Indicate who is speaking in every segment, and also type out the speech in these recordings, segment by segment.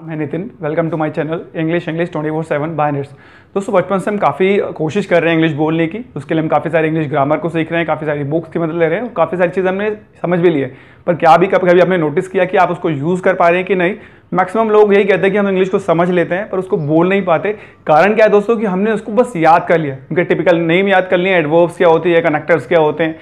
Speaker 1: हम है Nitin welcome to my channel English English twenty four seven बाइनर्स दोस्तों बचपन से हम काफ़ी कोशिश कर रहे हैं इंग्लिश बोलने की उसके लिए हम काफ़ी सारे इंग्लिश ग्रामर को सीख रहे हैं काफ़ी सारी बुक्स की मदद ले रहे हैं काफ़ी सारी चीज़ें हमने समझ भी ली है पर क्या भी कभी कभी आपने नोटिस किया कि आप उसको यूज़ कर पा रहे हैं कि नहीं मैक्सिमम लोग यही कहते हैं कि हम इंग्लिश को समझ लेते हैं पर उसको बोल नहीं पाते कारण क्या है दोस्तों कि हमने उसको बस याद कर लिया उनके टिपिकल नेम याद कर लिए एडवर्ब्स क्या होती है कनेक्टर्स क्या होते हैं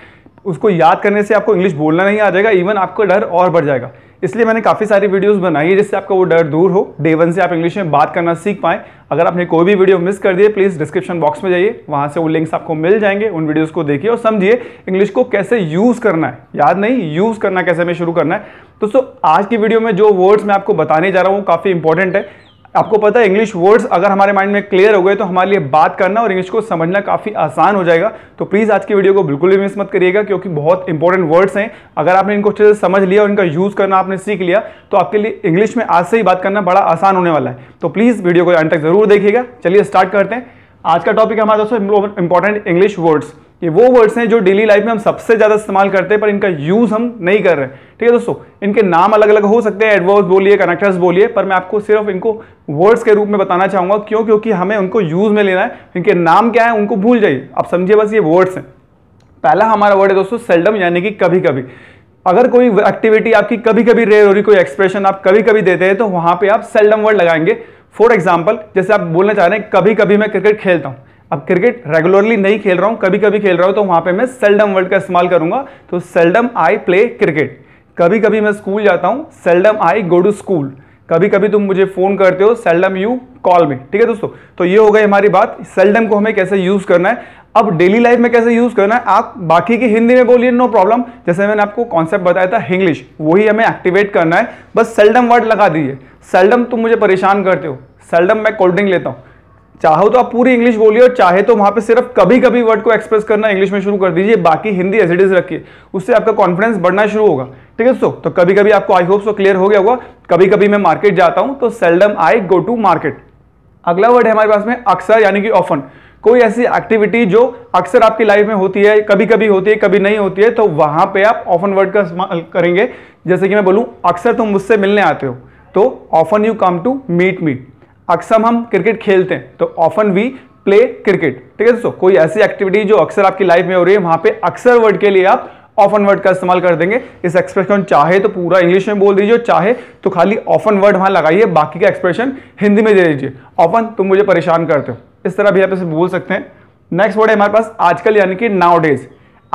Speaker 1: उसको याद करने से आपको इंग्लिश बोलना नहीं आ जाएगा इवन आपको डर और बढ़ जाएगा इसलिए मैंने काफ़ी सारी वीडियोस बनाई है जिससे आपका वो डर दूर हो डे वन से आप इंग्लिश में बात करना सीख पाएं अगर आपने कोई भी वीडियो मिस कर दिए प्लीज़ डिस्क्रिप्शन बॉक्स में जाइए वहाँ से वो लिंक्स आपको मिल जाएंगे उन वीडियोज़ को देखिए और समझिए इंग्लिश को कैसे यूज़ करना है याद नहीं यूज़ करना कैसे हमें शुरू करना है दोस्तों आज की वीडियो में जो वर्ड्स मैं आपको बताने जा रहा हूँ वो काफ़ी इंपॉर्टेंट है आपको पता है इंग्लिश वर्ड्स अगर हमारे माइंड में क्लियर हो गए तो हमारे लिए बात करना और इंग्लिश को समझना काफ़ी आसान हो जाएगा तो प्लीज़ आज की वीडियो को बिल्कुल भी मिस मत करिएगा क्योंकि बहुत इंपॉर्टेंट वर्ड्स हैं अगर आपने इनको अच्छे से समझ लिया और इनका यूज़ करना आपने सीख लिया तो आपके लिए इंग्लिश में आज से ही बात करना बड़ा आसान होने वाला है तो प्लीज़ वीडियो को अंत तक ज़रूर देखिएगा चलिए स्टार्ट करते हैं आज का टॉपिक हमारे दोस्तों इंपॉर्टेंट इंग्लिश वर्ड्स ये वो वर्ड्स हैं जो डेली लाइफ में हम सबसे ज़्यादा इस्तेमाल करते हैं पर इनका यूज़ हम नहीं कर रहे हैं ठीक है दोस्तों इनके नाम अलग अलग हो सकते हैं एडवर्ब्स बोलिए कनेक्टर्स बोलिए पर मैं आपको सिर्फ इनको वर्ड्स के रूप में बताना चाहूंगा क्यों क्योंकि हमें उनको यूज़ में लेना है इनके नाम क्या है उनको भूल जाइए आप समझिए बस ये वर्ड्स हैं पहला हमारा वर्ड है दोस्तों सेल्डम यानी कि कभी कभी अगर कोई एक्टिविटी आपकी कभी कभी रेयर हो रही कोई एक्सप्रेशन आप कभी कभी देते हैं तो वहां पर आप सेल्डम वर्ड लगाएंगे फॉर एग्जाम्पल जैसे आप बोलना चाह रहे हैं कभी कभी मैं क्रिकेट खेलता हूँ अब क्रिकेट रेगुलरली नहीं खेल रहा हूं कभी कभी खेल रहा हूं तो वहां पे मैं सेल्डम वर्ड का इस्तेमाल करूंगा तो सेल्डम आई प्ले क्रिकेट कभी कभी मैं स्कूल जाता हूं seldom I go to school कभी कभी तुम मुझे फ़ोन करते हो सेल्डम यू कॉल में ठीक है दोस्तों तो ये हो गई हमारी बात सेल्डम को हमें कैसे यूज़ करना है अब डेली लाइफ में कैसे यूज़ करना है आप बाकी की हिंदी में बोलिए नो प्रॉब्लम जैसे मैंने आपको कॉन्सेप्ट बताया था इंग्लिश वही हमें एक्टिवेट करना है बस सेल्डम वर्ड लगा दीजिए सेल्डम तुम मुझे परेशान करते हो सेल्डम मैं कोल्ड ड्रिंक लेता हूं चाहो तो आप पूरी इंग्लिश बोलिए और चाहे तो वहां पे सिर्फ कभी कभी वर्ड को एक्सप्रेस करना इंग्लिश में शुरू कर दीजिए बाकी हिंदी एज इट इज रखिए उससे आपका कॉन्फिडेंस बढ़ना शुरू होगा ठीक है दोस्तों तो कभी कभी आपको आई होप सो क्लियर हो गया होगा कभी कभी मैं मार्केट जाता हूं तो seldom I go to market अगला वर्ड है हमारे पास में अक्सर यानी कि ऑफन कोई ऐसी एक्टिविटी जो अक्सर आपकी लाइफ में होती है कभी कभी होती है कभी नहीं होती है तो वहां पे आप ऑफन वर्ड का इस्तेमाल करेंगे जैसे कि मैं बोलूं अक्सर तुम मुझसे मिलने आते हो तो often you come to meet me अक्सर हम क्रिकेट खेलते हैं तो ऑफन वी प्ले क्रिकेट ठीक है दोस्तों कोई ऐसी एक्टिविटी जो अक्सर आपकी लाइफ में हो रही है वहां पे अक्सर वर्ड के लिए आप ऑफन वर्ड का इस्तेमाल कर देंगे इस एक्सप्रेशन चाहे तो पूरा इंग्लिश में बोल दीजिए चाहे तो खाली ऑफन वर्ड वहां लगाइए बाकी का एक्सप्रेशन हिंदी में दे दीजिए ऑफन तुम मुझे परेशान करते हो इस तरह भी आप इसे बोल सकते हैं नेक्स्ट वर्ड है हमारे पास आजकल यानी कि नाउ डेज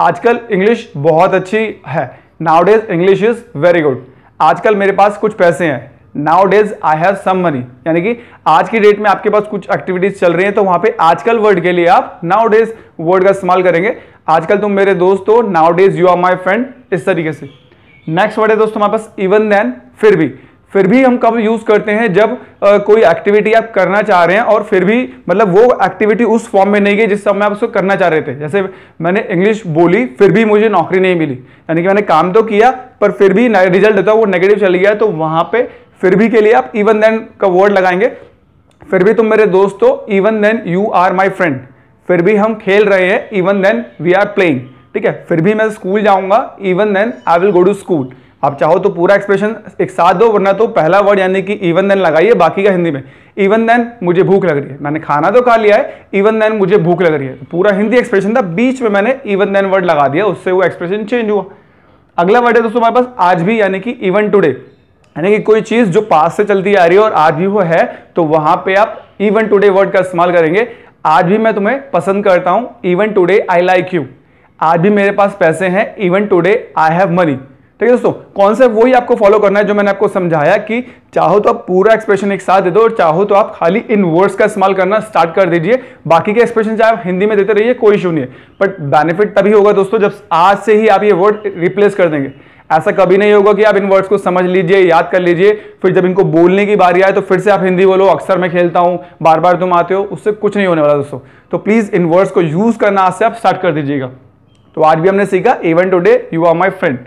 Speaker 1: आजकल इंग्लिश बहुत अच्छी है nowadays English is very good आजकल मेरे पास कुछ पैसे हैं nowadays I have some money यानी कि आज की डेट में आपके पास कुछ एक्टिविटीज चल रही हैं तो वहां पे आजकल वर्ड के लिए आप नाउ डेज वर्ड का इस्तेमाल करेंगे आजकल तुम मेरे दोस्त हो nowadays you are my friend इस तरीके से नेक्स्ट वर्ड है दोस्तों हमारे पास इवन देन फिर भी फिर भी हम कब यूज़ करते हैं जब आ, कोई एक्टिविटी आप करना चाह रहे हैं और फिर भी मतलब वो एक्टिविटी उस फॉर्म में नहीं गई जिस समय आप उसको करना चाह रहे थे जैसे मैंने इंग्लिश बोली फिर भी मुझे नौकरी नहीं मिली यानी कि मैंने काम तो किया पर फिर भी रिजल्ट होता वो नेगेटिव चल गया तो वहां पे फिर भी के लिए आप इवन देन का वर्ड लगाएंगे फिर भी तुम मेरे दोस्त हो even then you are my friend फिर भी हम खेल रहे हैं even then we are playing ठीक है फिर भी मैं स्कूल जाऊंगा even then I will go to school आप चाहो तो पूरा एक्सप्रेशन एक साथ दो वरना तो पहला वर्ड यानी कि इवन देन लगाइए बाकी का हिंदी में इवन देन मुझे भूख लग रही है मैंने खाना तो खा लिया है इवन देन मुझे भूख लग रही है पूरा हिंदी एक्सप्रेशन था बीच में मैंने इवन देन वर्ड लगा दिया उससे वो एक्सप्रेशन चेंज हुआ अगला वर्ड है दोस्तों हमारे पास आज भी यानी कि इवन टूडे यानी कि कोई चीज जो पास से चलती आ रही है और आज भी वो है तो वहां पे आप इवन टूडे वर्ड का इस्तेमाल करेंगे आज भी मैं तुम्हें पसंद करता हूं even today I like you आज भी मेरे पास पैसे हैं even today I have money ठीक है दोस्तों कॉन्सेप्ट वही आपको फॉलो करना है जो मैंने आपको समझाया कि चाहो तो आप पूरा एक्सप्रेशन एक साथ दे दो और चाहो तो आप खाली इन वर्ड्स का इस्तेमाल करना स्टार्ट कर दीजिए बाकी के एक्सप्रेशन चाहे आप हिंदी में देते रहिए कोई इशू नहीं है बट बेनिफिट तभी होगा दोस्तों जब आज से ही आप ये वर्ड रिप्लेस कर देंगे ऐसा कभी नहीं होगा कि आप इन वर्ड्स को समझ लीजिए याद कर लीजिए फिर जब इनको बोलने की बारी आए तो फिर से आप हिंदी बोलो अक्सर मैं खेलता हूँ बार बार तुम आते हो उससे कुछ नहीं होने वाला दोस्तों तो प्लीज़ इन वर्ड्स को यूज़ करना आज से आप स्टार्ट कर दीजिएगा तो आज भी हमने सीखा even today you are my friend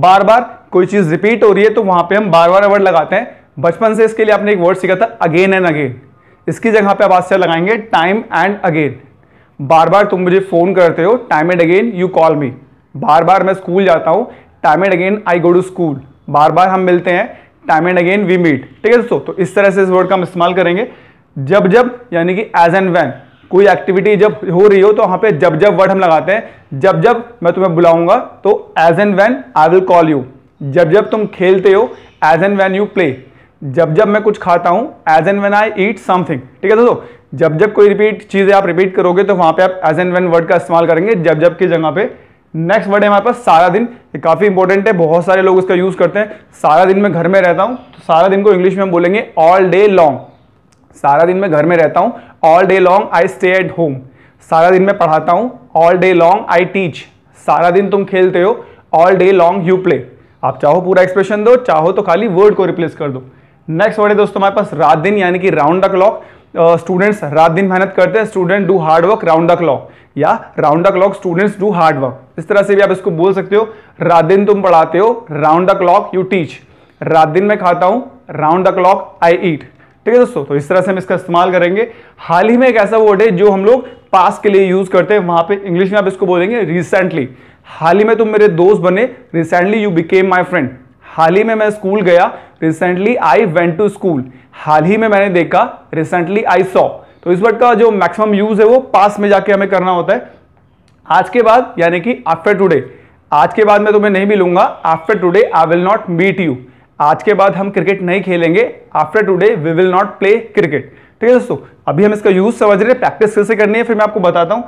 Speaker 1: बार बार कोई चीज़ रिपीट हो रही है तो वहाँ पर हम बार बार वर्ड लगाते हैं बचपन से इसके लिए आपने एक वर्ड सीखा था अगेन एंड अगेन इसकी जगह पर आप आज से लगाएंगे टाइम एंड अगेन बार बार तुम मुझे फ़ोन करते हो time and again you call me बार बार मैं स्कूल जाता हूँ time and again I go to school बार बार हम मिलते हैं time and again we meet ठीक है दोस्तों तो इस तरह से इस वर्ड का हम इस्तेमाल करेंगे जब जब यानी कि एज एंड वैन कोई एक्टिविटी जब हो रही हो तो वहां पे जब जब वर्ड हम लगाते हैं जब जब मैं तुम्हें बुलाऊंगा तो as and when I will call you जब जब तुम खेलते हो as and when you play जब जब मैं कुछ खाता हूं as and when I eat something ठीक है दोस्तों जब जब कोई रिपीट चीज़ें आप रिपीट करोगे तो वहां पे आप एज एंड वैन वर्ड का इस्तेमाल करेंगे जब जब की जगह पर नेक्स्ट वर्ड है हमारे पास सारा दिन ये काफ़ी इंपॉर्टेंट है बहुत सारे लोग इसका यूज़ करते हैं सारा दिन मैं घर में रहता हूं तो सारा दिन को इंग्लिश में हम बोलेंगे ऑल डे लॉन्ग सारा दिन मैं घर में रहता हूं all day long I stay at home सारा दिन मैं पढ़ाता हूं all day long I teach सारा दिन तुम खेलते हो all day long you play आप चाहो पूरा एक्सप्रेशन दो चाहो तो खाली वर्ड को रिप्लेस कर दो नेक्स्ट वर्ड है दोस्तों हमारे पास रात दिन यानी कि राउंड द क्लॉक स्टूडेंट्स रात दिन मेहनत करते हैं student do hard work round the clock या round the clock students do hard work इस तरह से भी आप इसको बोल सकते हो रात दिन तुम पढ़ाते हो round the clock you teach रात दिन मैं खाता हूं round the clock I eat ठीक है दोस्तों तो इस तरह से हम इसका इस्तेमाल करेंगे हाल ही में एक ऐसा वर्ड है जो हम लोग पास के लिए यूज करते हैं वहां पे इंग्लिश में आप इसको बोलेंगे रिसेंटली हाल ही में तुम मेरे दोस्त बने recently you became my friend हाल ही में मैं स्कूल गया recently I went to school हाल ही में मैंने देखा रिसेंटली आई सॉ तो इस वर्ड का जो मैक्सिमम यूज है वो पास में जाके हमें करना होता है आज के बाद यानी कि आफ्टर टुडे आज के बाद मैं तुम्हें नहीं मिलूंगा after today I will not meet you आज के बाद हम क्रिकेट नहीं खेलेंगे after today we will not play cricket ठीक है दोस्तों अभी हम इसका यूज समझ रहे हैं प्रैक्टिस कैसे करनी है फिर मैं आपको बताता हूं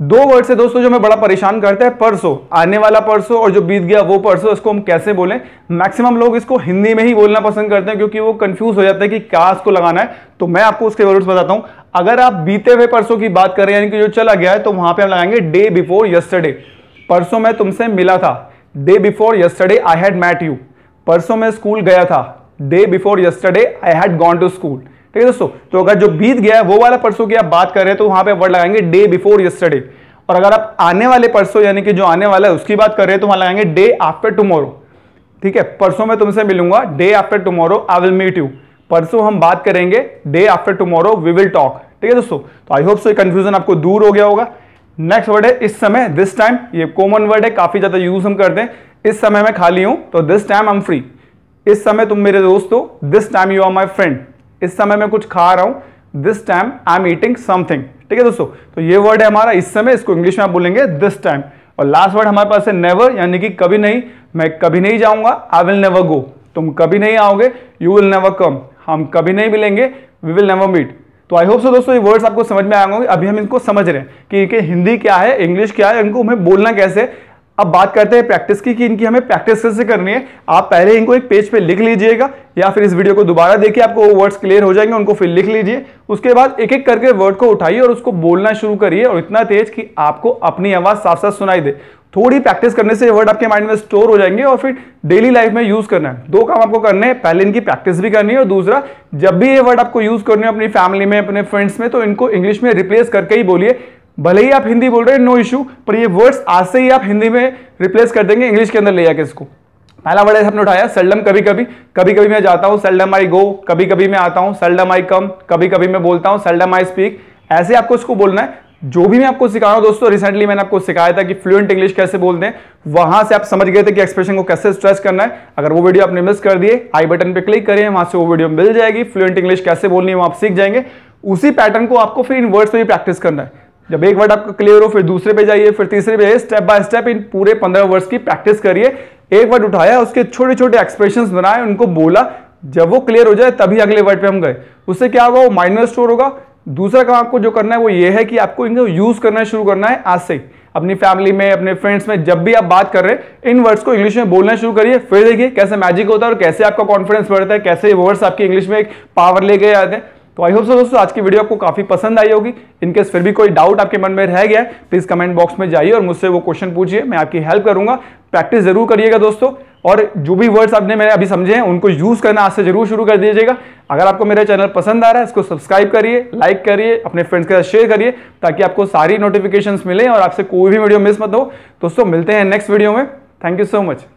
Speaker 1: दो वर्ड से दोस्तों जो मैं बड़ा परेशान करता है परसों आने वाला परसों और जो बीत गया वो परसों इसको हम कैसे बोलें मैक्सिमम लोग इसको हिंदी में ही बोलना पसंद करते हैं क्योंकि वो कंफ्यूज हो जाता है कि क्या इसको लगाना है तो मैं आपको उसके वर्ड्स बताता हूं अगर आप बीते हुए परसों की बात करें यानी कि जो चला गया है तो वहां पर हम लगाएंगे डे बिफोर यस्टरडे परसों में तुमसे मिला था day before yesterday I had met you परसों में स्कूल गया था day before yesterday I had gone to school ठीक है दोस्तों तो अगर जो बीत गया है वो वाला परसों की आप बात कर रहे हैं तो वहां पे वर्ड लगाएंगे डे बिफोर यस्टरडे और अगर आप आने वाले परसों यानी कि जो आने वाला है उसकी बात कर रहे हैं तो वहां लगाएंगे डे आफ्टर टुमारो ठीक है परसों में तुमसे मिलूंगा day after tomorrow I will meet you परसों हम बात करेंगे day after tomorrow we will talk ठीक है दोस्तों तो आई होप सो कंफ्यूजन आपको दूर हो गया होगा नेक्स्ट वर्ड है इस समय दिस टाइम ये कॉमन वर्ड है काफी ज्यादा यूज हम करते हैं इस समय मैं खाली हूं तो this time I am free इस समय तुम मेरे दोस्त हो this time you are my friend इस समय मैं कुछ खा रहा हूं this time I am eating something ठीक है दोस्तों तो ये वर्ड है हमारा इस समय इसको इंग्लिश में आप बोलेंगे दिस टाइम और लास्ट वर्ड हमारे पास है नेवर यानी कि कभी नहीं मैं कभी नहीं जाऊंगा आई विल नेवर गो तुम कभी नहीं आओगे यू विल नेवर कम हम कभी नहीं मिलेंगे वी विल नेवर मीट तो आई होप सो दोस्तों ये वर्ड्स आपको समझ में आएंगे अभी हम इनको समझ रहे हैं कि, कि हिंदी क्या है इंग्लिश क्या है इनको हमें बोलना कैसे अब बात करते हैं प्रैक्टिस की कि इनकी हमें प्रैक्टिस कैसे करनी है आप पहले इनको एक पेज पे लिख लीजिएगा या फिर इस वीडियो को दोबारा देखिए आपको वर्ड्स क्लियर हो जाएंगे उनको फिर लिख लीजिए उसके बाद एक एक करके वर्ड को उठाइए और उसको बोलना शुरू करिए और इतना तेज कि आपको अपनी आवाज़ साफ साफ सुनाई दे थोड़ी प्रैक्टिस करने से वर्ड आपके माइंड में स्टोर हो जाएंगे और फिर डेली लाइफ में यूज़ करना है दो काम आपको करने हैं पहले इनकी प्रैक्टिस भी करनी है और दूसरा जब भी ये वर्ड आपको यूज़ करने हो अपनी फैमिली में अपने फ्रेंड्स में तो इनको इंग्लिश में रिप्लेस करके ही बोलिए भले ही आप हिंदी बोल रहे हैं नो इशू पर ये वर्ड्स आज से ही आप हिंदी में रिप्लेस कर देंगे इंग्लिश के अंदर ले जाके इसको पहला वर्ड आपने उठाया सेल्डम कभी कभी कभी कभी मैं जाता हूँ सेल्डम आई गो कभी कभी मैं आता हूँ सेल्डम आई कम कभी कभी मैं बोलता हूँ सेल्डम आई स्पीक ऐसे आपको इसको बोलना है जो भी मैं आपको सिखा रहा हूँ दोस्तों रिसेंटली मैंने आपको सिखाया था कि फ्लुएंट इंग्लिश कैसे बोलते हैं वहां से आप समझ गए थे कि एक्सप्रेशन को कैसे स्ट्रेस करना है अगर वो वीडियो आपने मिस कर दिए आई बटन पे क्लिक करें वहां से वो वीडियो मिल जाएगी फ्लुएंट इंग्लिश कैसे बोलनी है वो आप सीख जाएंगे उसी पैटर्न को आपको फिर इन वर्ड्स पर भी प्रैक्टिस करना है जब एक वर्ड आपका क्लियर हो फिर दूसरे पे जाइए फिर तीसरे पे जाइए स्टेप बाय स्टेप इन पूरे पंद्रह वर्ड्स की प्रैक्टिस करिए एक वर्ड उठाया उसके छोटे छोटे एक्सप्रेशन बनाए उनको बोला जब वो क्लियर हो जाए तभी अगले वर्ड पे हम गए उससे क्या होगा वो माइनर स्टोर होगा दूसरा काम आपको जो करना है वो ये है कि आपको इनको यूज करना शुरू करना है आज से अपनी फैमिली में अपने फ्रेंड्स में जब भी आप बात कर रहे हैं इन वर्ड्स को इंग्लिश में बोलना शुरू करिए फिर देखिए कैसे मैजिक होता है और कैसे आपका कॉन्फिडेंस बढ़ता है कैसे वर्ड्स आपकी इंग्लिश में एक पावर लेके आते हैं तो आई होप सो दोस्तों आज की वीडियो आपको काफी पसंद आई होगी इनकेस फिर भी कोई डाउट आपके मन में रह गया है प्लीज कमेंट बॉक्स में जाइए और मुझसे वो क्वेश्चन पूछिए मैं आपकी हेल्प करूंगा प्रैक्टिस जरूर करिएगा दोस्तों और जो भी वर्ड्स आपने मैंने अभी समझे हैं उनको यूज करना आज से जरूर शुरू कर दीजिएगा अगर आपको मेरा चैनल पसंद आ रहा है इसको सब्सक्राइब करिए लाइक करिए अपने फ्रेंड्स के साथ शेयर करिए ताकि आपको सारी नोटिफिकेशंस मिले और आपसे कोई भी वीडियो मिस मत हो दोस्तों मिलते हैं नेक्स्ट वीडियो में थैंक यू सो मच